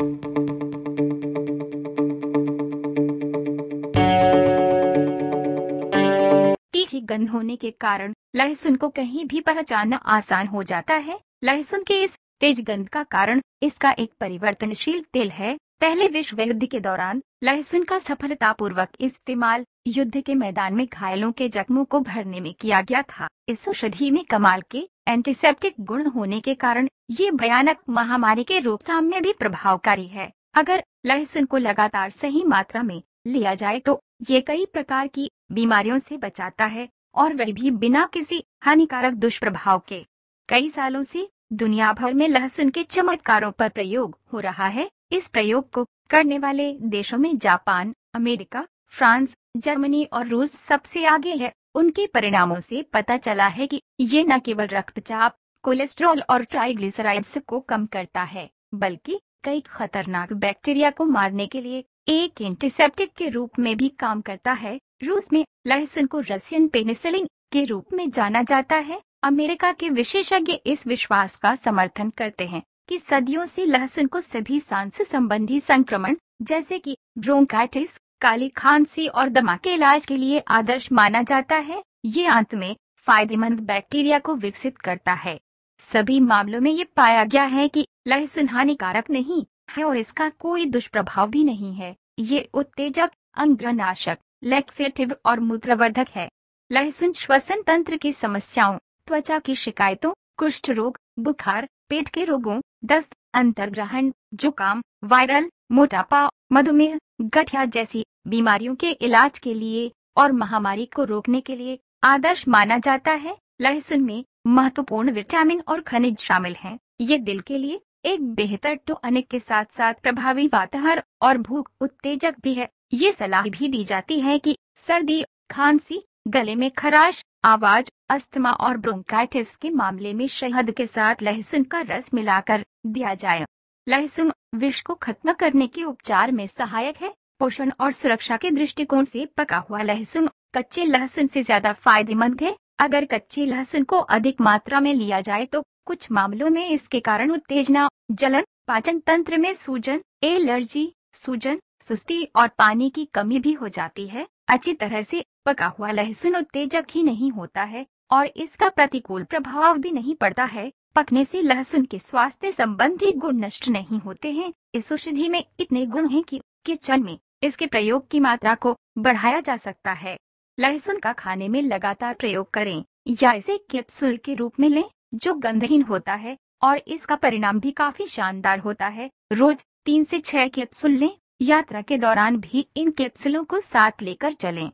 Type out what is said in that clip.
तीखी गंध होने के कारण लहसुन को कहीं भी पहचानना आसान हो जाता है लहसुन के इस तेज गंध का कारण इसका एक परिवर्तनशील तेल है पहले विश्व युद्ध के दौरान लहसुन का सफलतापूर्वक इस्तेमाल युद्ध के मैदान में घायलों के जख्मों को भरने में किया गया था इस औषधि में कमाल के एंटीसेप्टिक गुण होने के कारण ये भयानक महामारी के रोकथाम में भी प्रभावकारी है अगर लहसुन को लगातार सही मात्रा में लिया जाए तो ये कई प्रकार की बीमारियों से बचाता है और वह भी बिना किसी हानिकारक दुष्प्रभाव के कई सालों से दुनिया भर में लहसुन के चमत्कारों पर प्रयोग हो रहा है इस प्रयोग को करने वाले देशों में जापान अमेरिका फ्रांस जर्मनी और रूस सबसे आगे है उनके परिणामों से पता चला है कि ये न केवल रक्तचाप कोलेस्ट्रॉल और ट्राइग्लिसराइड्स को कम करता है बल्कि कई खतरनाक बैक्टीरिया को मारने के लिए एक एंटीसेप्टिक के रूप में भी काम करता है रूस में लहसुन को रसियन पेनिसिलिन के रूप में जाना जाता है अमेरिका के विशेषज्ञ इस विश्वास का समर्थन करते हैं कि सदियों से लहसुन को सभी सांस संबंधी संक्रमण जैसे कि ब्रोंकाइटिस काली खांसी और दमा के इलाज के लिए आदर्श माना जाता है ये अंत में फायदेमंद बैक्टीरिया को विकसित करता है सभी मामलों में ये पाया गया है कि लहसुन हानिकारक नहीं है और इसका कोई दुष्प्रभाव भी नहीं है ये उत्तेजक अंग्रनाशक लेक्सेटिव और मूत्रवर्धक है लहसुन श्वसन तंत्र की समस्याओं त्वचा की शिकायतों कुष्ठ रोग बुखार पेट के रोगों दस्त अंतर्ग्रहण जुकाम वायरल मोटापा मधुमेह गठिया जैसी बीमारियों के इलाज के लिए और महामारी को रोकने के लिए आदर्श माना जाता है लहसुन में महत्वपूर्ण विटामिन और खनिज शामिल हैं। ये दिल के लिए एक बेहतर टोनिक के साथ साथ प्रभावी वाताहर और भूख उत्तेजक भी है ये सलाह भी दी जाती है कि सर्दी खांसी गले में खराश आवाज अस्थमा और ब्रोंकाइटिस के मामले में शहद के साथ लहसुन का रस मिलाकर दिया जाए लहसुन विष को खत्म करने के उपचार में सहायक है पोषण और सुरक्षा के दृष्टिकोण से पका हुआ लहसुन कच्चे लहसुन से ज्यादा फायदेमंद है अगर कच्चे लहसुन को अधिक मात्रा में लिया जाए तो कुछ मामलों में इसके कारण उत्तेजना जलन पाचन तंत्र में सूजन एलर्जी सूजन सुस्ती और पानी की कमी भी हो जाती है अच्छी तरह से पका हुआ लहसुन उत्तेजक ही नहीं होता है और इसका प्रतिकूल प्रभाव भी नहीं पड़ता है पकने से लहसुन के स्वास्थ्य संबंधी गुण नष्ट नहीं होते हैं इस औषधि में इतने गुण हैं कि किचन में इसके प्रयोग की मात्रा को बढ़ाया जा सकता है लहसुन का खाने में लगातार प्रयोग करें या इसे कैप्सूल के रूप में लें जो गंधहीन होता है और इसका परिणाम भी काफी शानदार होता है रोज तीन से छह कैप्सूल लें यात्रा के दौरान भी इन कैप्सूलों को साथ लेकर चलें